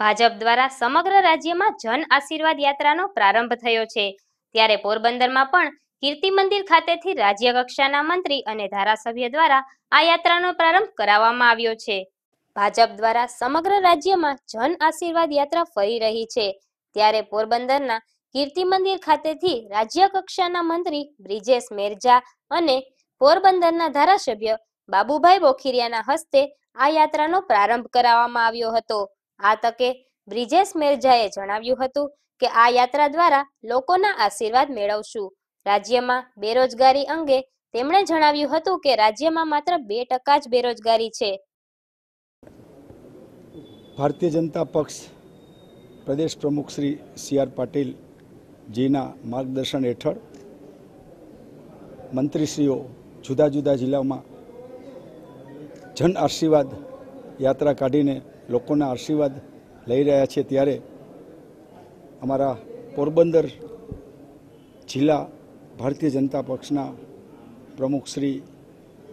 ભાજપ દ્વારા સમગ્ર રાજ્યમાં જન આશીર્વાદ યાત્રાનો પ્રારંભ થયો છે ત્યારે પોરબંદરમાં પણ કીર્તિ મંદિર ખાતેથી રાજ્ય કક્ષાના મંત્રી અને ધારાસભ્ય દ્વારા આ યાત્રાનો પ્રારંભ કરાવવામાં આવ્યો છે ભાજપ દ્વારા સમગ્ર રાજ્યમાં જન આશીર્વાદ યાત્રા ફરી રહી છે ત્યારે પોરબંદરના કીર્તિ મંદિર ખાતેથી રાજ્ય કક્ષાના મંત્રી બ્રિજેશ મેરજા અને પોરબંદરના ધારાસભ્ય બાબુભાઈ બોખીરિયાના હસ્તે આ યાત્રાનો પ્રારંભ કરાવવામાં આવ્યો હતો આ તકે બ્રિજેશ મેરજાએ જણાવ્યું હતું કે આ યાત્રા દ્વારા લોકોના આશીર્વાદ મેળવશું રાજ્યમાં બેરોજગારી અંગે તેમણે જણાવ્યું હતું કે રાજ્યમાં માત્ર બે ટકા જ બેરોજગારી છે ભારતીય જનતા પક્ષ પ્રદેશ પ્રમુખ શ્રી સી આર પાટીલજીના માર્ગદર્શન હેઠળ મંત્રીશ્રીઓ જુદા જુદા જિલ્લાઓમાં જન આશીર્વાદ યાત્રા કાઢીને લોકોના આશીર્વાદ લઈ રહ્યા છે ત્યારે અમારા પોરબંદર જિલ્લા ભારતીય જનતા પક્ષના પ્રમુખ શ્રી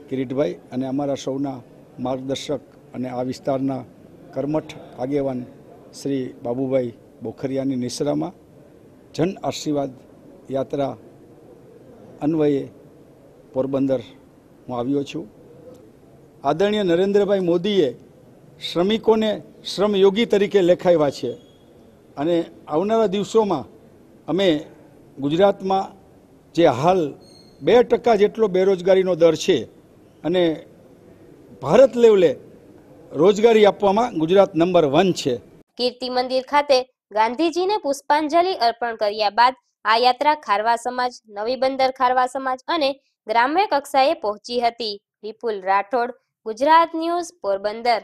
કિરીટભાઈ અને અમારા સૌના માર્ગદર્શક અને આ વિસ્તારના કર્મઠ આગેવાન શ્રી બાબુભાઈ બોખરિયાની નિશરામાં જન આશીર્વાદ યાત્રા અન્વયે પોરબંદર હું આવ્યો છું આદરણીય નરેન્દ્રભાઈ મોદીએ શ્રમિકોને શ્રમયોગી તરીકે લેખાવ્યા છે અને આવનારા દિવસોમાં અમે ગુજરાતમાં જે હાલ બે ટકા જેટલો બેરોજગારીનો દર છે અને ભારત લેવલે રોજગારી આપવામાં ગુજરાત નંબર વન છે કીર્તિ મંદિર ખાતે ગાંધીજીને પુષ્પાંજલિ અર્પણ કર્યા બાદ આ યાત્રા ખારવા સમાજ નવી બંદર ખારવા સમાજ અને ગ્રામ્ય કક્ષાએ પહોંચી હતી વિપુલ રાઠોડ ગુજરાત ન્યૂઝ પોરબંદર